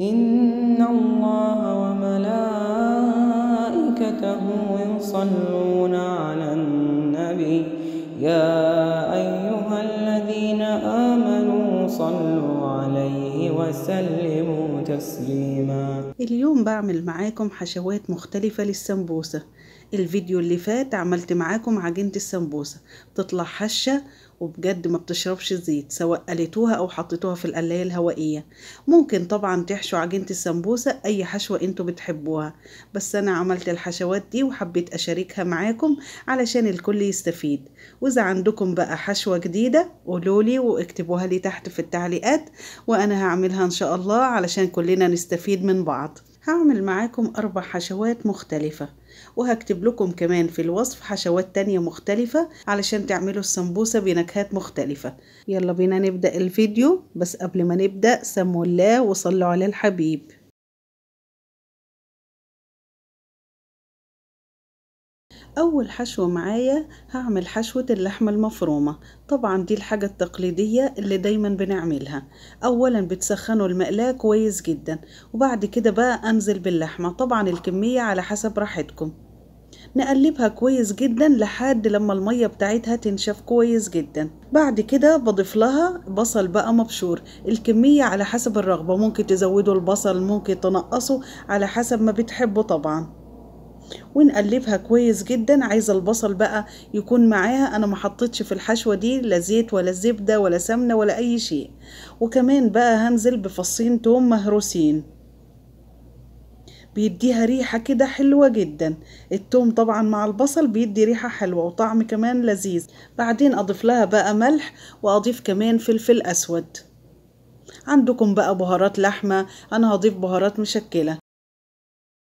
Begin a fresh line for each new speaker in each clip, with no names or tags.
إن الله وملائكته يصلون على النبي يا أيها الذين آمنوا صلوا عليه وسلموا تسليما اليوم بعمل معاكم حشوات مختلفة للسمبوسة الفيديو اللي فات عملت معاكم عجينة السمبوسة بتطلع حشة وبجد ما بتشربش زيت سواء قليتوها او حطيتوها في القلاية الهوائية ممكن طبعا تحشوا عجينة السمبوسة اي حشوة انتوا بتحبوها بس انا عملت الحشوات دي وحبيت اشاركها معاكم علشان الكل يستفيد واذا عندكم بقى حشوة جديدة قولولي واكتبوها لي تحت في التعليقات وانا هعملها ان شاء الله علشان كلنا نستفيد من بعض هعمل معاكم أربع حشوات مختلفة وهكتب لكم كمان في الوصف حشوات تانية مختلفة علشان تعملوا السمبوسة بنكهات مختلفة يلا بينا نبدأ الفيديو بس قبل ما نبدأ سموا الله وصلوا على الحبيب اول حشوة معايا هعمل حشوة اللحمة المفرومة طبعا دي الحاجة التقليدية اللي دايما بنعملها اولا بتسخنوا المقلاة كويس جدا وبعد كده بقى انزل باللحمة طبعا الكمية على حسب راحتكم نقلبها كويس جدا لحد لما المية بتاعتها تنشف كويس جدا بعد كده بضيف لها بصل بقى مبشور الكمية على حسب الرغبة ممكن تزودوا البصل ممكن تنقصوا على حسب ما بتحبوا طبعا ونقلبها كويس جدا عايزه البصل بقى يكون معاها انا ما حطيتش في الحشوه دي لا زيت ولا زبده ولا سمنه ولا اي شيء وكمان بقى هنزل بفصين توم مهروسين بيديها ريحة كده حلوة جدا التوم طبعا مع البصل بيدي ريحة حلوة وطعم كمان لذيذ بعدين أضيف لها بقى ملح وأضيف كمان فلفل أسود عندكم بقى بهارات لحمة أنا هضيف بهارات مشكلة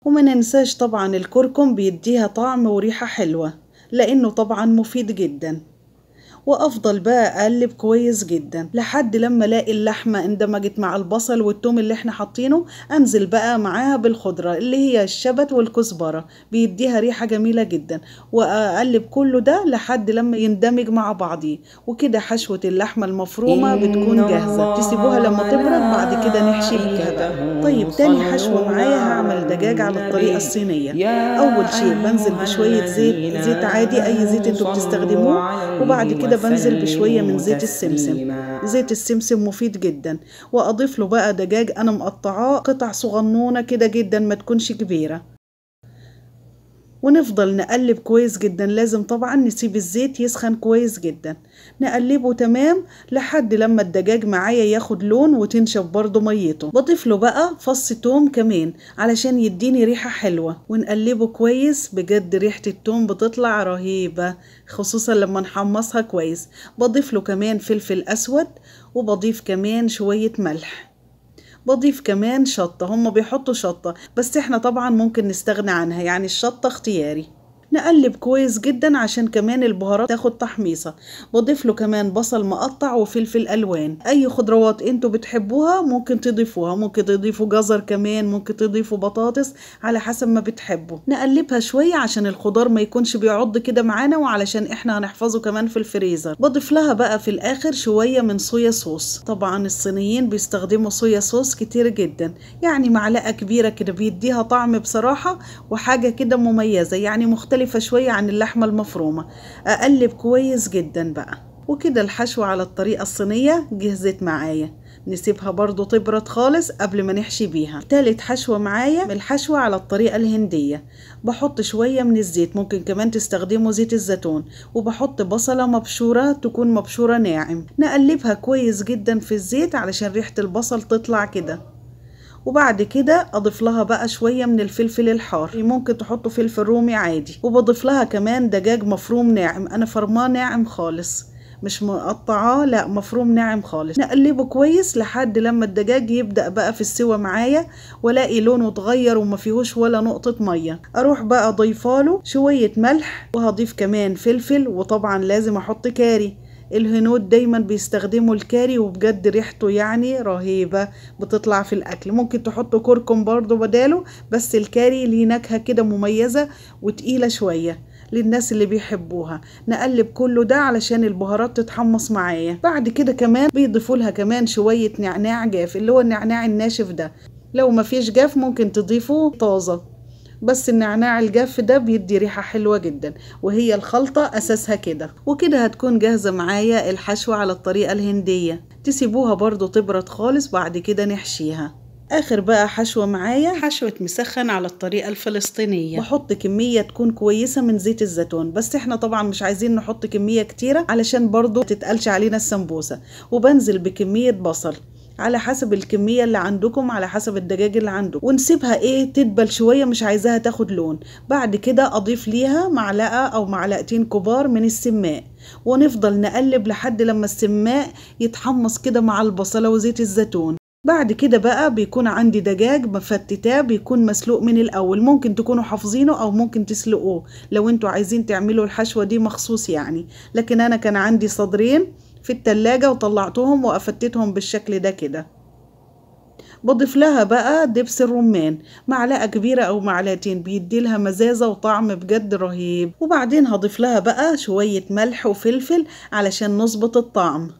وما ننساش طبعا الكركم بيديها طعم وريحة حلوة لأنه طبعا مفيد جدا وافضل بقى اقلب كويس جدا لحد لما الاقي اللحمه اندمجت مع البصل والثوم اللي احنا حاطينه انزل بقى معاها بالخضره اللي هي الشبت والكزبره بيديها ريحه جميله جدا واقلب كله ده لحد لما يندمج مع بعضيه وكده حشوه اللحمه المفرومه بتكون جاهزه تسيبوها لما تبرد بعد كده نحشي بيها طيب تاني حشوه معايا هعمل دجاج على الطريقه الصينيه اول شيء بنزل بشويه زيت زيت عادي اي زيت انتوا بتستخدموه وبعد كده كده بنزل بشوية من زيت السمسم زيت السمسم مفيد جدا وأضيف له بقى دجاج أنا مقطعاه قطع صغنونة كده جدا ما تكونش كبيرة ونفضل نقلب كويس جدا لازم طبعا نسيب الزيت يسخن كويس جدا نقلبه تمام لحد لما الدجاج معايا ياخد لون وتنشف برضو ميته بضيف له بقى فص توم كمان علشان يديني ريحة حلوة ونقلبه كويس بجد ريحة التوم بتطلع رهيبة خصوصا لما نحمصها كويس بضيف له كمان فلفل أسود وبضيف كمان شوية ملح بضيف كمان شطة هم بيحطوا شطة بس احنا طبعا ممكن نستغنى عنها يعني الشطة اختياري نقلب كويس جدا عشان كمان البهارات تاخد تحميصة بضيف له كمان بصل مقطع وفلفل ألوان أي خضروات انتوا بتحبوها ممكن تضيفوها ممكن تضيفوا جزر كمان ممكن تضيفوا بطاطس على حسب ما بتحبوا نقلبها شوية عشان الخضار ما يكونش بيعض كده معانا وعلشان احنا هنحفظه كمان في الفريزر بضيف لها بقى في الآخر شوية من صويا صوص طبعا الصينيين بيستخدموا صويا صوص كتير جدا يعني معلقة كبيرة كده بيديها طعم بصراحة وحاجة كده مميزة يعني مختلفة مختلفة شوية عن اللحمة المفرومة أقلب كويس جدا بقى وكده الحشوة على الطريقة الصينية جهزت معايا نسيبها برضو تبرد خالص قبل ما نحشي بيها تالت حشوة معايا الحشوة على الطريقة الهندية بحط شوية من الزيت ممكن كمان تستخدموا زيت الزيتون وبحط بصلة مبشورة تكون مبشورة ناعم نقلبها كويس جدا في الزيت علشان ريحة البصل تطلع كده وبعد كده اضيف لها بقى شويه من الفلفل الحار ممكن تحطوا فلفل رومي عادي وبضيف لها كمان دجاج مفروم ناعم انا فرماه ناعم خالص مش مقطعاه لا مفروم ناعم خالص نقلبه كويس لحد لما الدجاج يبدا بقى في السوى معايا والاقي لونه اتغير وما فيهوش ولا نقطه ميه اروح بقى ضيفاله شويه ملح وهضيف كمان فلفل وطبعا لازم احط كاري الهنود دايما بيستخدموا الكاري وبجد ريحته يعني رهيبة بتطلع في الأكل ممكن تحطوا كركم برضو بداله بس الكاري ليه نكهة كده مميزة وتقيلة شوية للناس اللي بيحبوها نقلب كله ده علشان البهارات تتحمص معايا بعد كده كمان بيضيفوا لها كمان شوية نعناع جاف اللي هو النعناع الناشف ده لو مفيش جاف ممكن تضيفوه طازة بس النعناع الجاف ده بيدي ريحة حلوة جدا وهي الخلطة أساسها كده وكده هتكون جاهزة معايا الحشوة على الطريقة الهندية تسيبوها برضو تبرد خالص بعد كده نحشيها اخر بقى حشوه معايا حشوه مسخن على الطريقه الفلسطينيه بحط كميه تكون كويسه من زيت الزيتون بس احنا طبعا مش عايزين نحط كميه كتيره علشان برضو تتقلش علينا السمبوسه وبنزل بكميه بصل على حسب الكمية اللي عندكم على حسب الدجاج اللي عندكم ونسيبها ايه تدبل شوية مش عايزاها تاخد لون بعد كده اضيف ليها معلقة او معلقتين كبار من السماء ونفضل نقلب لحد لما السماء يتحمص كده مع البصلة وزيت الزيتون بعد كده بقى بيكون عندي دجاج مفتتاه بيكون مسلوق من الاول ممكن تكونوا حافظينه او ممكن تسلقوه لو انتوا عايزين تعملوا الحشوه دي مخصوص يعني لكن انا كان عندي صدرين في التلاجة وطلعتهم وأفتتهم بالشكل ده كده بضيف لها بقى دبس الرمان معلقة كبيرة أو معلقتين بيدي لها مزازة وطعم بجد رهيب وبعدين هضيف لها بقى شوية ملح وفلفل علشان نظبط الطعم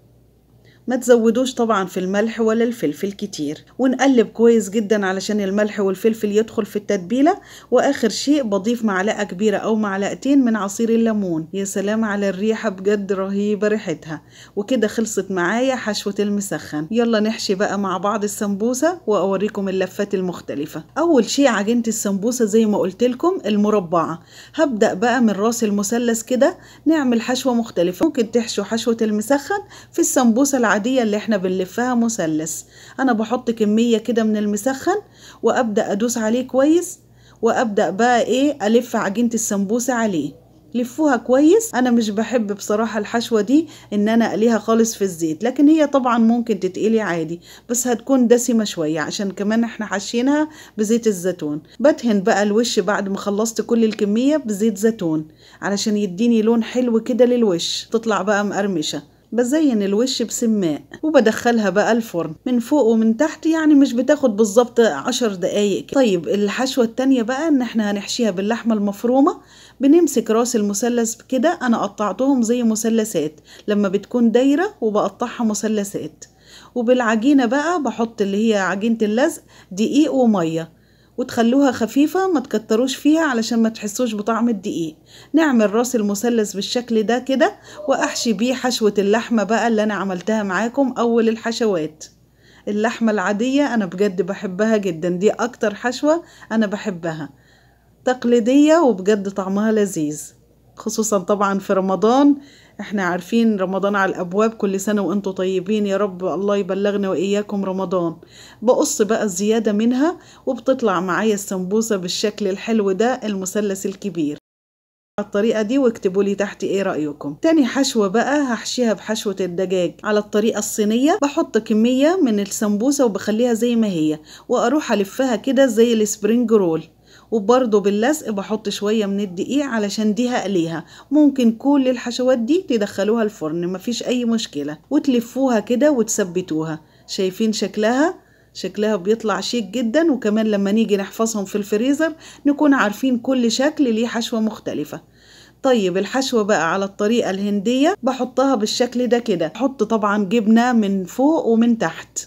ما تزودوش طبعا في الملح ولا الفلفل كتير ونقلب كويس جدا علشان الملح والفلفل يدخل في التتبيلة واخر شيء بضيف معلقة كبيرة او معلقتين من عصير الليمون يا سلام على الريحة بجد رهيبة ريحتها وكده خلصت معايا حشوة المسخن يلا نحشي بقى مع بعض السمبوسة واوريكم اللفات المختلفة اول شيء عجينة السمبوسة زي ما قلت لكم المربعة هبدأ بقى من راس المثلث كده نعمل حشوة مختلفة ممكن تحشوا حشوة المسخن في السمبوسة العادية اللي احنا بنلفها مثلث أنا بحط كمية كده من المسخن وأبدأ أدوس عليه كويس وأبدأ بقى إيه ألف عجينة السمبوسة عليه لفوها كويس انا مش بحب بصراحة الحشوة دي ان انا اقليها خالص في الزيت لكن هي طبعا ممكن تتقلي عادي بس هتكون دسمة شوية عشان كمان احنا حاشينها بزيت الزيتون بدهن بقى الوش بعد ما خلصت كل الكمية بزيت زيتون علشان يديني لون حلو كده للوش تطلع بقى مقرمشة بزين الوش بسماء وبدخلها بقى الفرن من فوق ومن تحت يعني مش بتاخد بالظبط عشر دقايق كده. طيب الحشوة التانية بقى ان احنا هنحشيها باللحمة المفرومة بنمسك راس المثلث كده انا قطعتهم زي مثلثات لما بتكون دايرة وبقطعها مثلثات وبالعجينة بقى بحط اللي هي عجينة اللزق دقيق ومية وتخلوها خفيفة ما تكتروش فيها علشان ما تحسوش بطعم الدقيق نعمل راس المثلث بالشكل ده كده وأحشي بيه حشوة اللحمة بقى اللي أنا عملتها معاكم أول الحشوات اللحمة العادية أنا بجد بحبها جدا دي أكتر حشوة أنا بحبها تقليدية وبجد طعمها لذيذ خصوصا طبعا في رمضان احنا عارفين رمضان على الابواب كل سنه وانتم طيبين يا رب الله يبلغنا واياكم رمضان بقص بقى الزياده منها وبتطلع معايا السمبوسه بالشكل الحلو ده المثلث الكبير الطريقة دي واكتبوا لي تحت ايه رأيكم تاني حشوة بقى هحشيها بحشوة الدجاج على الطريقة الصينية بحط كمية من السمبوسة وبخليها زي ما هي واروح الفها كده زي السبرينج رول وبرده باللزق بحط شوية من الدقيق علشان دي هقليها ممكن كل الحشوات دي تدخلوها الفرن مفيش أي مشكلة وتلفوها كده وتثبتوها شايفين شكلها شكلها بيطلع شيك جدا وكمان لما نيجي نحفظهم في الفريزر نكون عارفين كل شكل ليه حشوة مختلفة طيب الحشوة بقى على الطريقة الهندية بحطها بالشكل ده كده حط طبعا جبنة من فوق ومن تحت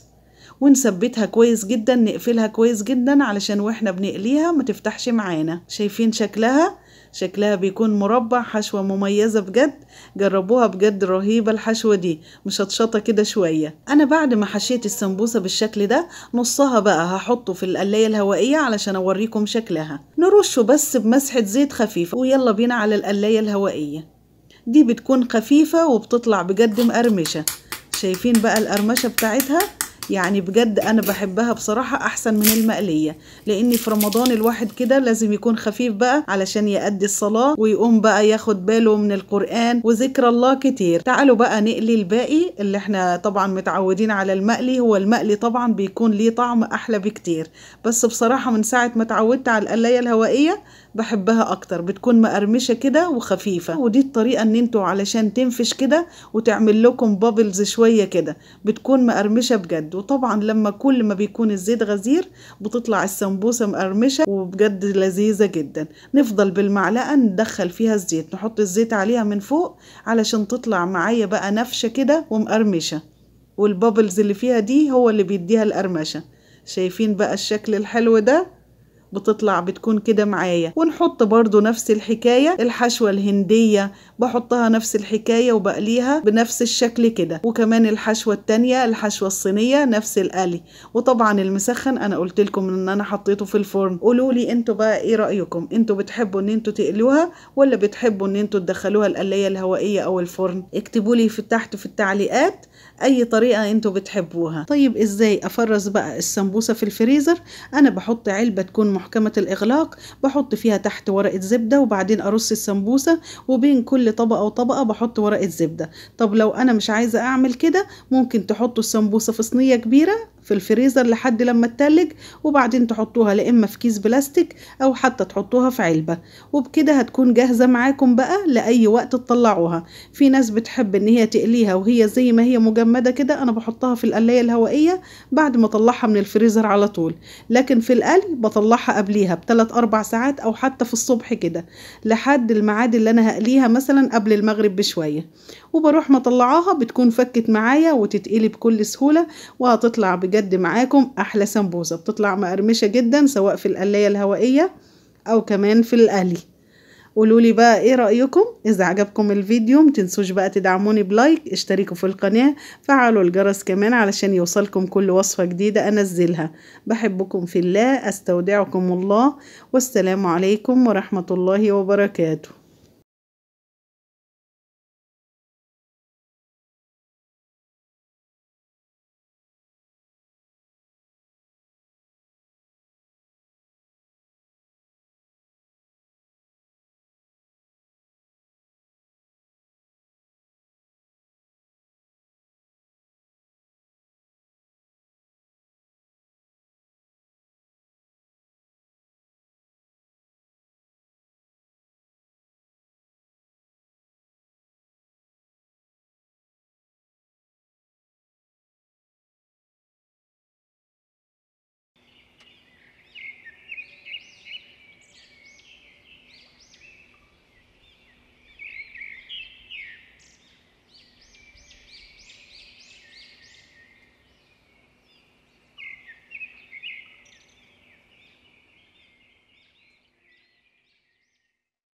ونثبتها كويس جدا نقفلها كويس جدا علشان واحنا بنقليها ما تفتحش معانا شايفين شكلها شكلها بيكون مربع حشوة مميزة بجد جربوها بجد رهيبة الحشوة دي مشطشطة كده شوية أنا بعد ما حشيت السمبوسة بالشكل ده نصها بقى هحطه في القلاية الهوائية علشان أوريكم شكلها نرشه بس بمسحة زيت خفيفة ويلا بينا على القلاية الهوائية دي بتكون خفيفة وبتطلع بجد مقرمشة شايفين بقى القرمشة بتاعتها يعني بجد انا بحبها بصراحة احسن من المقلية لان في رمضان الواحد كده لازم يكون خفيف بقى علشان يأدي الصلاة ويقوم بقى ياخد باله من القرآن وذكر الله كتير تعالوا بقى نقلي الباقي اللي احنا طبعا متعودين على المقلي هو المقلي طبعا بيكون ليه طعم احلى بكتير بس بصراحة من ساعة ما اتعودت على القلاية الهوائية بحبها اكتر بتكون مقرمشه كده وخفيفه ودي الطريقه ان انتوا علشان تنفش كده وتعمل لكم بابلز شويه كده بتكون مقرمشه بجد وطبعا لما كل ما بيكون الزيت غزير بتطلع السمبوسه مقرمشه وبجد لذيذه جدا نفضل بالمعلقه ندخل فيها الزيت نحط الزيت عليها من فوق علشان تطلع معايا بقى نفشه كده ومقرمشه والبابلز اللي فيها دي هو اللي بيديها القرمشه شايفين بقى الشكل الحلو ده بتطلع بتكون كده معايا ونحط برضو نفس الحكاية الحشوة الهندية بحطها نفس الحكاية وبقليها بنفس الشكل كده وكمان الحشوة التانية الحشوة الصينية نفس القلي وطبعا المسخن انا قلت لكم ان انا حطيته في الفرن قولوا لي انتوا بقى ايه رأيكم انتوا بتحبوا ان انتوا تقلوها ولا بتحبوا ان انتوا تدخلوها القلية الهوائية او الفرن اكتبوا لي في تحت في التعليقات اي طريقة انتوا بتحبوها طيب ازاي افرز بقى السمبوسة في الفريزر انا بحط علبة تكون محكمة الإغلاق بحط فيها تحت ورقة زبدة وبعدين أرص السمبوسة وبين كل طبقة وطبقة بحط ورقة زبدة طب لو أنا مش عايزة أعمل كده ممكن تحطوا السمبوسة في صينية كبيرة في الفريزر لحد لما تتلج وبعدين تحطوها لا إما في كيس بلاستيك أو حتى تحطوها في علبة وبكده هتكون جاهزة معاكم بقى لأي وقت تطلعوها في ناس بتحب إن هي تقليها وهي زي ما هي مجمدة كده أنا بحطها في القلاية الهوائية بعد ما أطلعها من الفريزر على طول لكن في القلي بطلعها الصبح قبليها بثلاث أربع ساعات أو حتى في الصبح كده لحد الميعاد اللي أنا هقليها مثلا قبل المغرب بشوية وبروح مطلعاها بتكون فكت معايا وتتقلي بكل سهولة وهتطلع بجد معاكم أحلى سمبوسة بتطلع مقرمشة جدا سواء في القلاية الهوائية أو كمان في القلي قولوا لي بقى ايه رأيكم اذا عجبكم الفيديو متنسوش بقى تدعموني بلايك اشتركوا في القناة فعلوا الجرس كمان علشان يوصلكم كل وصفة جديدة انزلها بحبكم في الله استودعكم الله والسلام عليكم ورحمة الله وبركاته